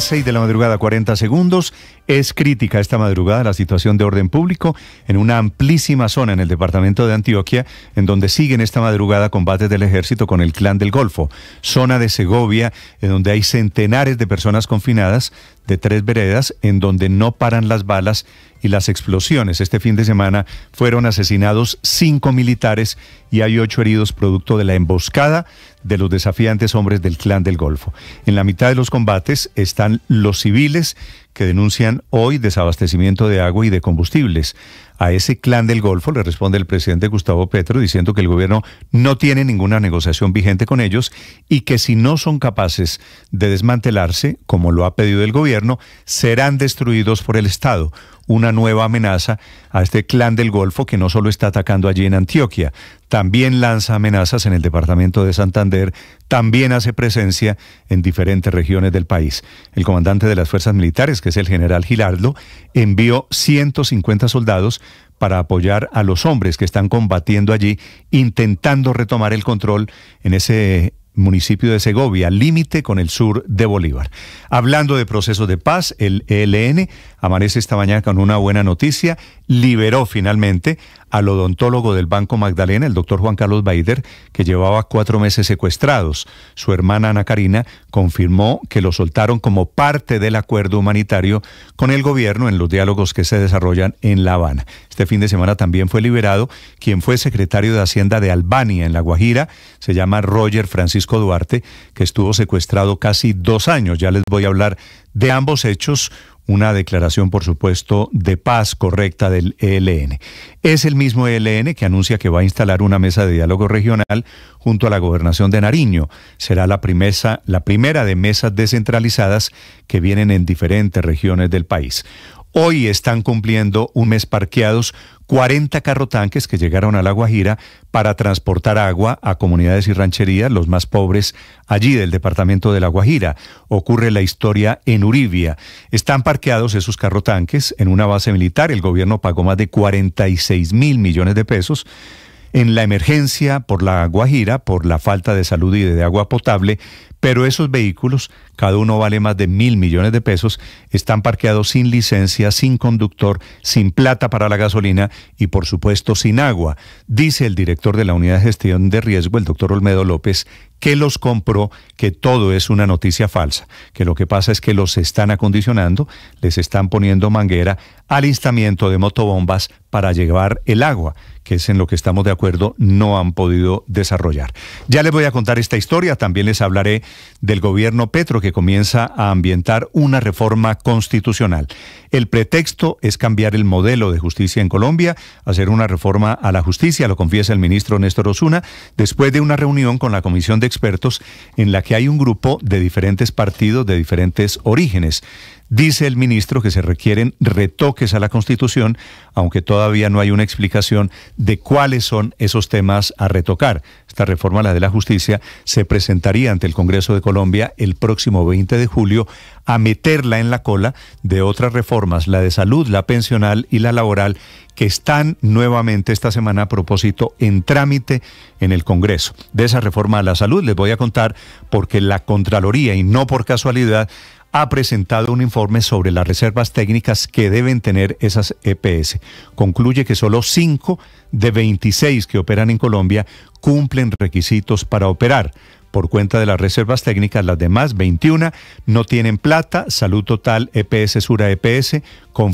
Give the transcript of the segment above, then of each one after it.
6 de la madrugada, 40 segundos. Es crítica esta madrugada la situación de orden público en una amplísima zona en el departamento de Antioquia, en donde siguen esta madrugada combates del ejército con el clan del Golfo, zona de Segovia, en donde hay centenares de personas confinadas de tres veredas, en donde no paran las balas y las explosiones. Este fin de semana fueron asesinados cinco militares y hay ocho heridos producto de la emboscada de los desafiantes hombres del clan del Golfo. En la mitad de los combates están los civiles que denuncian hoy desabastecimiento de agua y de combustibles. A ese clan del Golfo le responde el presidente Gustavo Petro diciendo que el gobierno no tiene ninguna negociación vigente con ellos y que si no son capaces de desmantelarse, como lo ha pedido el gobierno, serán destruidos por el Estado. Una nueva amenaza a este clan del Golfo que no solo está atacando allí en Antioquia, también lanza amenazas en el departamento de Santander, también hace presencia en diferentes regiones del país. El comandante de las fuerzas militares, que es el general Gilardo, envió 150 soldados para apoyar a los hombres que están combatiendo allí, intentando retomar el control en ese municipio de Segovia, límite con el sur de Bolívar. Hablando de procesos de paz, el ELN amanece esta mañana con una buena noticia liberó finalmente al odontólogo del Banco Magdalena, el doctor Juan Carlos Baider, que llevaba cuatro meses secuestrados. Su hermana Ana Karina confirmó que lo soltaron como parte del acuerdo humanitario con el gobierno en los diálogos que se desarrollan en La Habana. Este fin de semana también fue liberado quien fue secretario de Hacienda de Albania en La Guajira, se llama Roger Francisco Duarte, que estuvo secuestrado casi dos años. Ya les voy a hablar de ambos hechos una declaración, por supuesto, de paz correcta del ELN. Es el mismo ELN que anuncia que va a instalar una mesa de diálogo regional junto a la gobernación de Nariño. Será la, la primera de mesas descentralizadas que vienen en diferentes regiones del país. Hoy están cumpliendo un mes parqueados 40 carrotanques que llegaron a La Guajira para transportar agua a comunidades y rancherías, los más pobres allí del departamento de La Guajira. Ocurre la historia en Uribia. Están parqueados esos carrotanques en una base militar. El gobierno pagó más de 46 mil millones de pesos en la emergencia por la Guajira, por la falta de salud y de agua potable, pero esos vehículos, cada uno vale más de mil millones de pesos, están parqueados sin licencia, sin conductor, sin plata para la gasolina y por supuesto sin agua. Dice el director de la unidad de gestión de riesgo, el doctor Olmedo López, que los compró, que todo es una noticia falsa, que lo que pasa es que los están acondicionando, les están poniendo manguera, alistamiento de motobombas para llevar el agua, que es en lo que estamos de acuerdo, no han podido desarrollar. Ya les voy a contar esta historia, también les hablaré del gobierno Petro que comienza a ambientar una reforma constitucional. El pretexto es cambiar el modelo de justicia en Colombia, hacer una reforma a la justicia, lo confiesa el ministro Néstor Osuna, después de una reunión con la comisión de expertos en la que hay un grupo de diferentes partidos de diferentes orígenes. Dice el ministro que se requieren retoques a la Constitución, aunque todavía no hay una explicación de cuáles son esos temas a retocar. Esta reforma, la de la justicia, se presentaría ante el Congreso de Colombia el próximo 20 de julio a meterla en la cola de otras reformas, la de salud, la pensional y la laboral, que están nuevamente esta semana a propósito en trámite en el Congreso. De esa reforma a la salud les voy a contar porque la Contraloría, y no por casualidad, ha presentado un informe sobre las reservas técnicas que deben tener esas EPS. Concluye que solo 5 de 26 que operan en Colombia cumplen requisitos para operar. Por cuenta de las reservas técnicas, las demás 21 no tienen plata, Salud Total, EPS Sura EPS,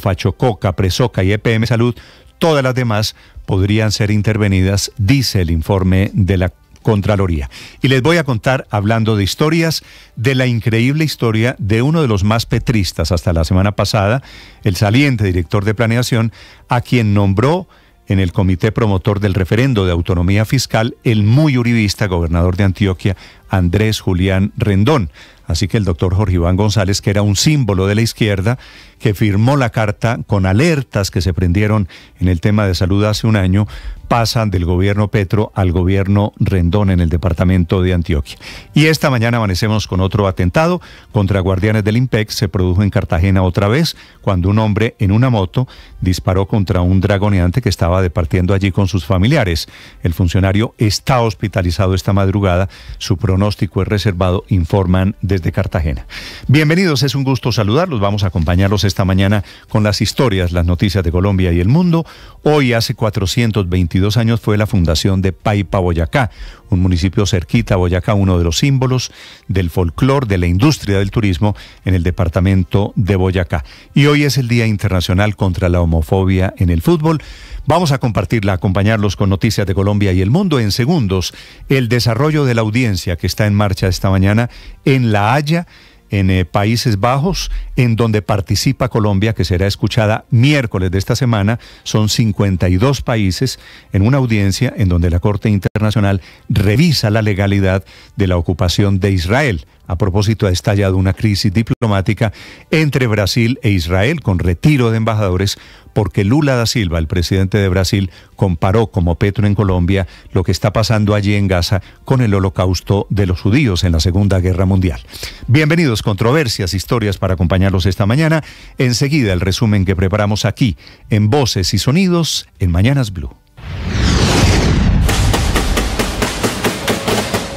fachococa, Presoca y EPM Salud. Todas las demás podrían ser intervenidas, dice el informe de la Contraloría. Y les voy a contar, hablando de historias, de la increíble historia de uno de los más petristas hasta la semana pasada, el saliente director de planeación, a quien nombró en el comité promotor del referendo de autonomía fiscal el muy uribista gobernador de Antioquia, Andrés Julián Rendón. Así que el doctor Jorge Iván González, que era un símbolo de la izquierda, que firmó la carta con alertas que se prendieron en el tema de salud hace un año, pasan del gobierno Petro al gobierno Rendón en el departamento de Antioquia. Y esta mañana amanecemos con otro atentado contra guardianes del IMPEC. Se produjo en Cartagena otra vez cuando un hombre en una moto disparó contra un dragoneante que estaba departiendo allí con sus familiares. El funcionario está hospitalizado esta madrugada. Su pronóstico es reservado, informan desde Cartagena. Bienvenidos, es un gusto saludarlos. Vamos a acompañarlos esta mañana con las historias, las noticias de Colombia y el mundo. Hoy, hace 422 años, fue la fundación de Paipa, Boyacá, un municipio cerquita a Boyacá, uno de los símbolos del folclor, de la industria del turismo en el departamento de Boyacá. Y hoy es el Día Internacional contra la Homofobia en el Fútbol. Vamos a compartirla, acompañarlos con noticias de Colombia y el mundo en segundos. El desarrollo de la audiencia que está en marcha esta mañana en La Haya en eh, Países Bajos, en donde participa Colombia, que será escuchada miércoles de esta semana. Son 52 países en una audiencia en donde la Corte Internacional revisa la legalidad de la ocupación de Israel. A propósito, ha estallado una crisis diplomática entre Brasil e Israel con retiro de embajadores porque Lula da Silva, el presidente de Brasil, comparó como Petro en Colombia lo que está pasando allí en Gaza con el holocausto de los judíos en la Segunda Guerra Mundial. Bienvenidos, controversias, historias para acompañarlos esta mañana. Enseguida el resumen que preparamos aquí en Voces y Sonidos en Mañanas Blue.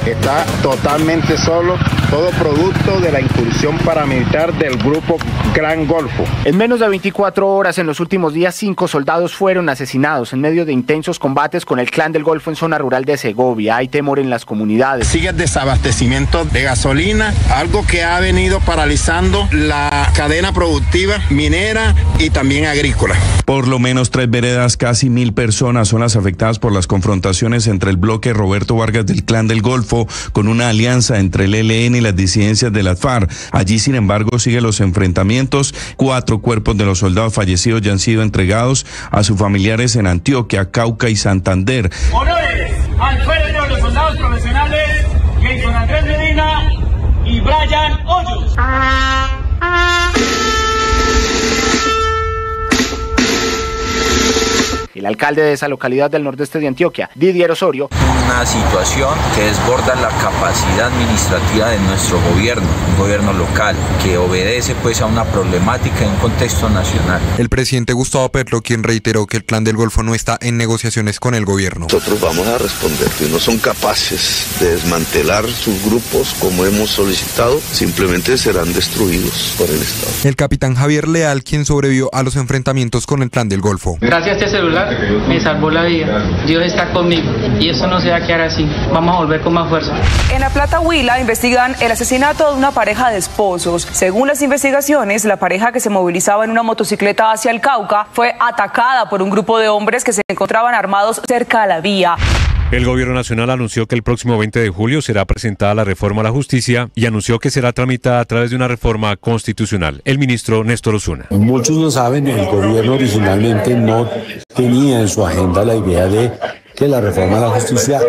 Está totalmente solo todo producto de la incursión paramilitar del grupo Gran Golfo. En menos de 24 horas en los últimos días, cinco soldados fueron asesinados en medio de intensos combates con el clan del Golfo en zona rural de Segovia. Hay temor en las comunidades. Sigue el desabastecimiento de gasolina, algo que ha venido paralizando la cadena productiva minera y también agrícola. Por lo menos tres veredas, casi mil personas son las afectadas por las confrontaciones entre el bloque Roberto Vargas del Clan del Golfo con una alianza entre el LN las disidencias de las FARC. Allí, sin embargo, siguen los enfrentamientos. Cuatro cuerpos de los soldados fallecidos ya han sido entregados a sus familiares en Antioquia, Cauca y Santander. Honores al de los soldados profesionales Jason Andrés Medina y Brian Hoyos. El alcalde de esa localidad del nordeste de Antioquia, Didier Osorio. Una situación que desborda la capacidad administrativa de nuestro gobierno, un gobierno local, que obedece pues a una problemática en un contexto nacional. El presidente Gustavo Petro, quien reiteró que el plan del Golfo no está en negociaciones con el gobierno. Nosotros vamos a responder que no son capaces de desmantelar sus grupos como hemos solicitado, simplemente serán destruidos por el Estado. El capitán Javier Leal, quien sobrevivió a los enfrentamientos con el plan del Golfo. Gracias a este celular me salvó la vida. Dios está conmigo y eso no se va a quedar así. Vamos a volver con más fuerza. En La Plata Huila investigan el asesinato de una pareja de esposos. Según las investigaciones, la pareja que se movilizaba en una motocicleta hacia el Cauca fue atacada por un grupo de hombres que se encontraban armados cerca de la vía. El Gobierno Nacional anunció que el próximo 20 de julio será presentada la reforma a la justicia y anunció que será tramitada a través de una reforma constitucional. El ministro Néstor Osuna. Muchos lo saben, el gobierno originalmente no tenía en su agenda la idea de que la reforma a la justicia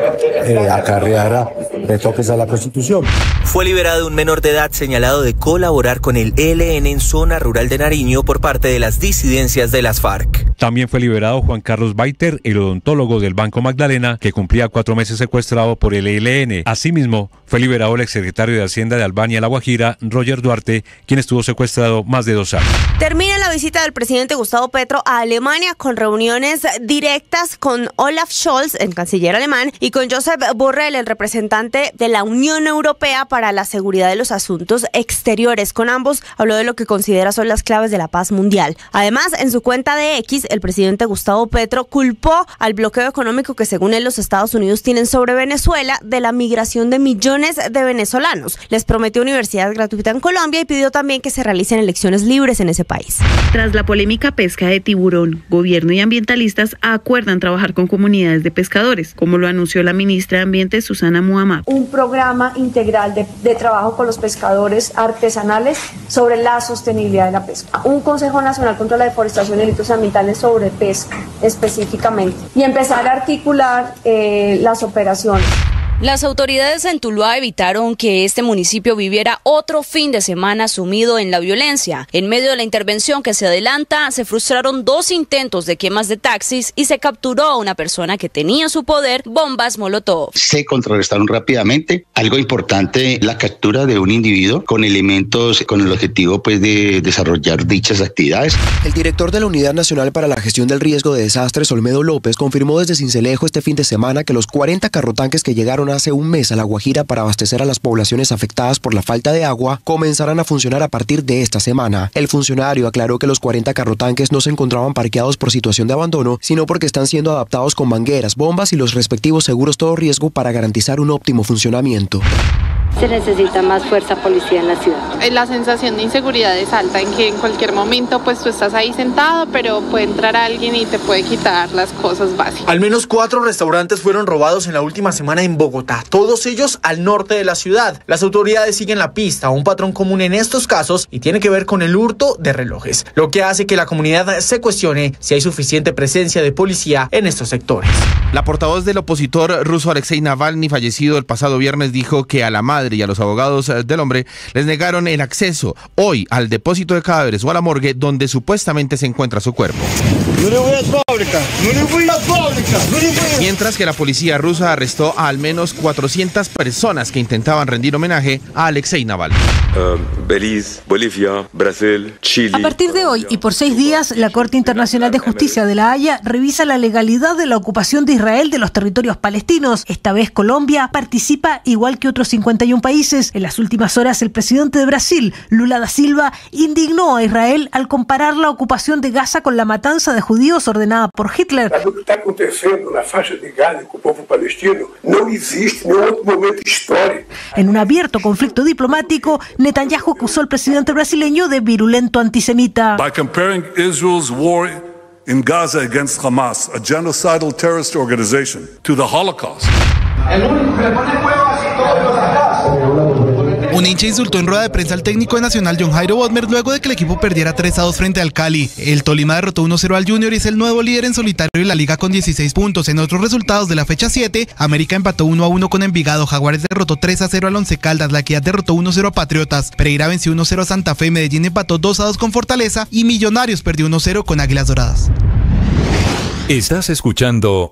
eh, acarreara retoques a la Constitución. Fue liberado un menor de edad señalado de colaborar con el ELN en zona rural de Nariño por parte de las disidencias de las FARC. También fue liberado Juan Carlos Baiter, el odontólogo del Banco Magdalena, que cumplía cuatro meses secuestrado por el ELN. Asimismo, fue liberado el exsecretario de Hacienda de Albania, La Guajira, Roger Duarte, quien estuvo secuestrado más de dos años. Termina la visita del presidente Gustavo Petro a Alemania con reuniones directas con Olaf Scholz en el canciller alemán, y con Joseph Borrell, el representante de la Unión Europea para la Seguridad de los Asuntos Exteriores. Con ambos habló de lo que considera son las claves de la paz mundial. Además, en su cuenta de X, el presidente Gustavo Petro culpó al bloqueo económico que según él los Estados Unidos tienen sobre Venezuela de la migración de millones de venezolanos. Les prometió universidad gratuita en Colombia y pidió también que se realicen elecciones libres en ese país. Tras la polémica pesca de tiburón, gobierno y ambientalistas acuerdan trabajar con comunidades de Pescadores, como lo anunció la ministra de Ambiente Susana Muamá. Un programa integral de, trabajo con los pescadores artesanales sobre la sostenibilidad de la pesca. Un Consejo Nacional contra la Deforestación y Delitos Ambientales sobre pesca específicamente. Y empezar a articular eh, las operaciones. Las autoridades en Tuluá evitaron que este municipio viviera otro fin de semana sumido en la violencia. En medio de la intervención que se adelanta, se frustraron dos intentos de quemas de taxis y se capturó a una persona que tenía su poder bombas Molotov. Se contrarrestaron rápidamente. Algo importante, la captura de un individuo con elementos con el objetivo pues, de desarrollar dichas actividades. El director de la Unidad Nacional para la Gestión del Riesgo de Desastres, Olmedo López, confirmó desde Cincelejo este fin de semana que los 40 carrotanques que llegaron a hace un mes a La Guajira para abastecer a las poblaciones afectadas por la falta de agua comenzarán a funcionar a partir de esta semana. El funcionario aclaró que los 40 carrotanques no se encontraban parqueados por situación de abandono, sino porque están siendo adaptados con mangueras, bombas y los respectivos seguros todo riesgo para garantizar un óptimo funcionamiento. Se necesita más fuerza policía en la ciudad. Eh, la sensación de inseguridad es alta, en que en cualquier momento pues tú estás ahí sentado, pero puede entrar alguien y te puede quitar las cosas básicas. Al menos cuatro restaurantes fueron robados en la última semana en Bogotá, todos ellos al norte de la ciudad. Las autoridades siguen la pista, un patrón común en estos casos y tiene que ver con el hurto de relojes, lo que hace que la comunidad se cuestione si hay suficiente presencia de policía en estos sectores. La portavoz del opositor ruso Alexei Navalny, fallecido el pasado viernes, dijo que a la madre y a los abogados eh, del hombre les negaron el acceso hoy al depósito de cadáveres o a la morgue donde supuestamente se encuentra su cuerpo. Mientras que la policía rusa arrestó a al menos 400 personas que intentaban rendir homenaje a Alexei Naval. Eh, Brasil, Chile. A partir de hoy y por seis días, la Corte Internacional de Justicia de La Haya revisa la legalidad de la ocupación de Israel de los territorios palestinos. Esta vez Colombia participa igual que otros 51 21 países. En las últimas horas, el presidente de Brasil, Lula da Silva, indignó a Israel al comparar la ocupación de Gaza con la matanza de judíos ordenada por Hitler. Lo que está aconteciendo en la faixa de Gaza con el pueblo palestino no existe en otro momento histórico. En un abierto conflicto diplomático, Netanyahu acusó al presidente brasileño de virulento antisemita. By comparing Israel's war in Gaza against Hamas, a genocidal terrorist organization, to the Holocaust. El único que le pone huevos a todos un hincha insultó en rueda de prensa al técnico de nacional John Jairo Bodmer luego de que el equipo perdiera 3 a 2 frente al Cali. El Tolima derrotó 1-0 al Junior y es el nuevo líder en solitario de la liga con 16 puntos. En otros resultados de la fecha 7, América empató 1 a 1 con Envigado, Jaguares derrotó 3 0 al Once Caldas, La derrotó 1 0 a Patriotas, Pereira venció 1 0 a Santa Fe, Medellín empató 2 a 2 con Fortaleza y Millonarios perdió 1 0 con Águilas Doradas. Estás escuchando